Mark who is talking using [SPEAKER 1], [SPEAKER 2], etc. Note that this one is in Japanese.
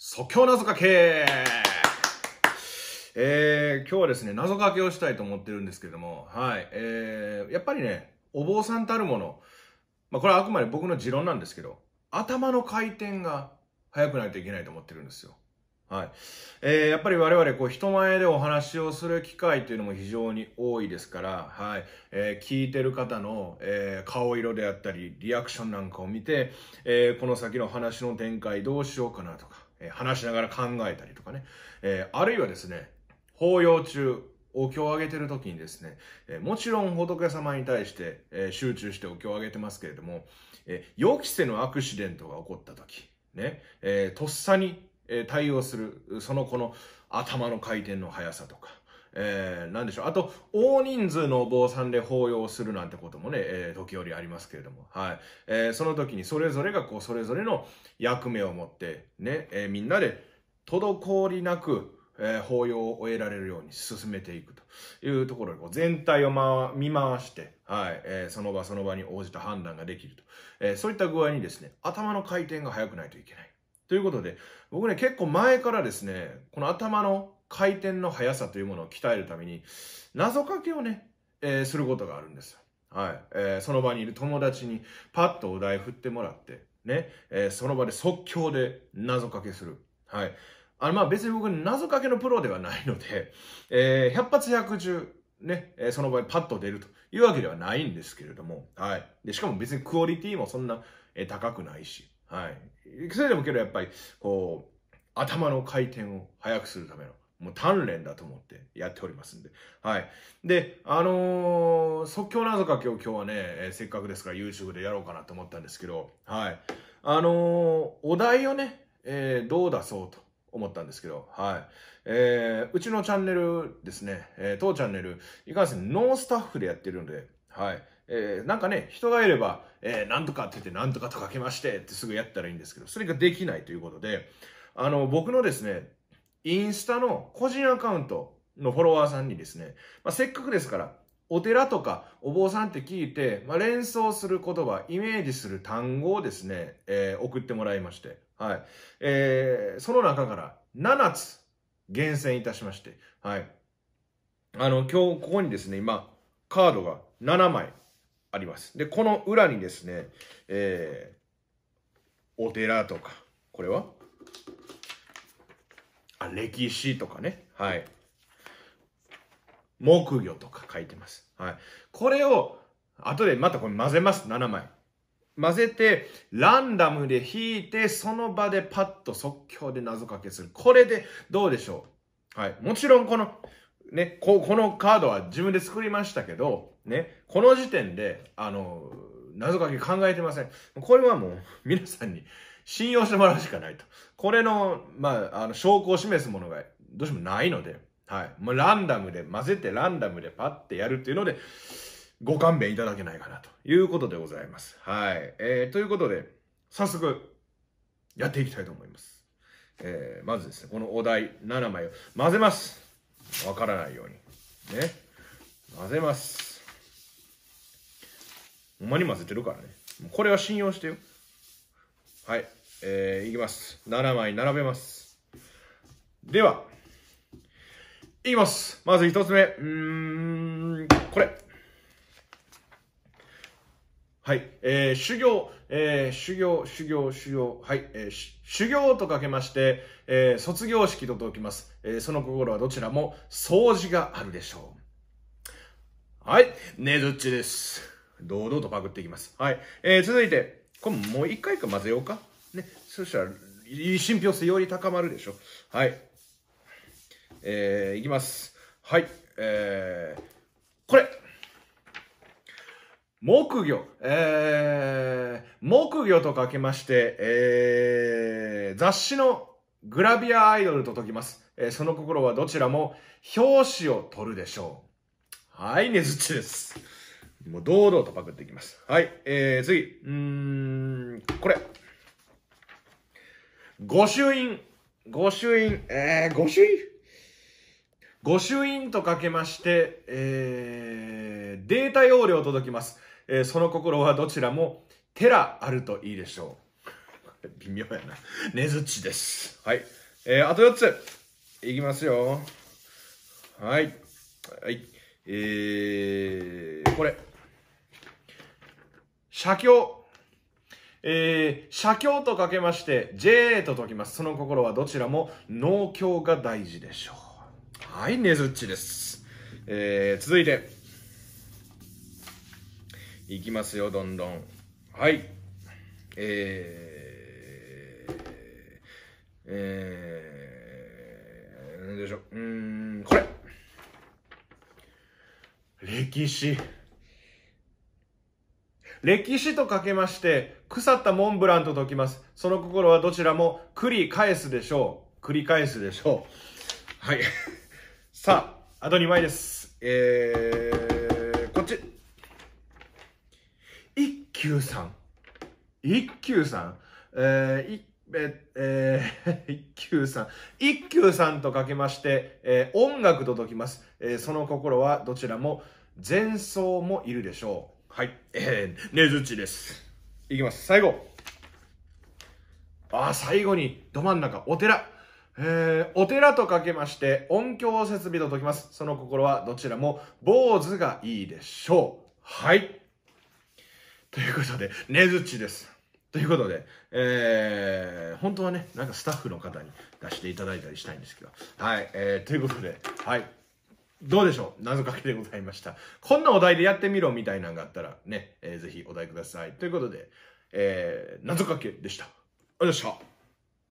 [SPEAKER 1] 即興謎かけえー、今日はですね、謎かけをしたいと思ってるんですけども、はい、えー、やっぱりね、お坊さんたるもの、まあ、これはあくまで僕の持論なんですけど、頭の回転が速くないといけないと思ってるんですよ。はい。えー、やっぱり我々、こう、人前でお話をする機会というのも非常に多いですから、はい。えー、聞いてる方の、えー、顔色であったり、リアクションなんかを見て、えー、この先の話の展開どうしようかなとか、え話しながら考えたりとかね、えあるいはですね、法要中、お経をあげてる時にですね、えもちろん仏様に対して、え集中してお経をあげてますけれども、え予期せぬアクシデントが起こった時、ね、えとっさにえ対応する、その子の頭の回転の速さとか、えー、なんでしょう。あと、大人数のお坊さんで法要するなんてこともね、えー、時折ありますけれども、はい。えー、その時にそれぞれがこう、それぞれの役目を持って、ね、えー、みんなで、滞りなく、えー、法要を終えられるように進めていくというところで、全体を、ま、見回して、はい、えー、その場その場に応じた判断ができると。えー、そういった具合にですね、頭の回転が速くないといけない。ということで、僕ね、結構前からですね、この頭の回転の速さというものを鍛えるために、謎かけをね、えー、することがあるんです。はい。えー、その場にいる友達にパッとお題振ってもらって、ね、えー、その場で即興で謎かけする。はい。あの、まあ別に僕謎かけのプロではないので、えー、100発100中、ね、えー、その場でパッと出るというわけではないんですけれども、はい。で、しかも別にクオリティもそんな、えー、高くないし、はい。それでもけどやっぱり、こう、頭の回転を速くするための、もう鍛錬だと思ってやっておりますんで。はい。で、あのー、即興謎かけを今日はね、えー、せっかくですから YouTube でやろうかなと思ったんですけど、はい。あのー、お題をね、えー、どう出そうと思ったんですけど、はい。えー、うちのチャンネルですね、えー、当チャンネル、いかんせんノースタッフでやってるので、はい。えー、なんかね、人がいれば、えー、なんとかって言って、なんとかとかけましてってすぐやったらいいんですけど、それができないということで、あの、僕のですね、インスタの個人アカウントのフォロワーさんにですね、まあ、せっかくですから、お寺とかお坊さんって聞いて、まあ、連想する言葉、イメージする単語をですね、えー、送ってもらいまして、はい。えー、その中から7つ厳選いたしまして、はい。あの、今日ここにですね、今、カードが7枚あります。で、この裏にですね、えー、お寺とか、これはあ、歴史とかね、はい。木魚とか書いてます。はい。これを、後でまたこれ混ぜます、7枚。混ぜて、ランダムで引いて、その場でパッと即興で謎かけする。これでどうでしょうはい。もちろんこの、ね、ここのカードは自分で作りましたけど、ね、この時点で、あの、謎かけ考えてません。これはもう、皆さんに信用してもらうしかないと。これの、まあ、あの、証拠を示すものが、どうしてもないので、はい。もうランダムで、混ぜてランダムでパッてやるっていうので、ご勘弁いただけないかな、ということでございます。はい。えー、ということで、早速、やっていきたいと思います。えー、まずですね、このお題7枚を混ぜます。わからないように。ね。混ぜます。ほんまに混ぜてるからね。これは信用してよ。はい。えー、いきます。7枚並べます。では、いきます。まず1つ目。うーん、これ。はい。えー、修行、えー、修行、修行、修行。はい。えー、修行とかけまして、えー、卒業式と解きます。えー、その心はどちらも掃除があるでしょう。はい。ねどっちです。堂々とパクっていきます。はい。えー、続いて、これもう一回か混ぜようか。ね。そしたら、信憑性より高まるでしょ。はい。えー、いきます。はい。えー、これ。木魚。えー、木魚とかけまして、えー、雑誌のグラビアアイドルと解きます。えー、その心はどちらも表紙を取るでしょう。はい、ねずっちです。もう堂々とパクっていきます。はい。えー、次。うーん、これ。御朱印。御朱印。えー、御朱印御朱印とかけまして、えー、データ容量届きます。えー、その心はどちらも、テラあるといいでしょう。微妙やな。根づちです。はい。えー、あと4つ。いきますよ。はい。はい。えー、これ。写経。えー、写経とかけまして、j と解きます。その心はどちらも農協が大事でしょう。はい、ねずっちです。えー、続いて。いきますよ、どんどん。はい。えー、えー、なんでしょう。うん、これ。歴史。歴史とかけまして、腐ったモンブランと解きます。その心はどちらも繰り返すでしょう。繰り返すでしょう。はい。さあ、あと2枚です。えー、こっち。一休さん。一休さん。えー、え、えー、一休さん。一休さんとかけまして、えー、音楽と解きます。えー、その心はどちらも前奏もいるでしょう。はい。えー、ねずちです。いきます。最後。ああ、最後に、ど真ん中、お寺。えー、お寺とかけまして、音響設備と解きます。その心はどちらも、坊主がいいでしょう。はい。ということで、ねずちです。ということで、えー、本当はね、なんかスタッフの方に出していただいたりしたいんですけど。はい、えー、ということで、はい。どうでしょう謎かけでございました。こんなお題でやってみろみたいなのがあったらね、えー、ぜひお題ください。ということで、えー、謎かけでした。ありがとうございました。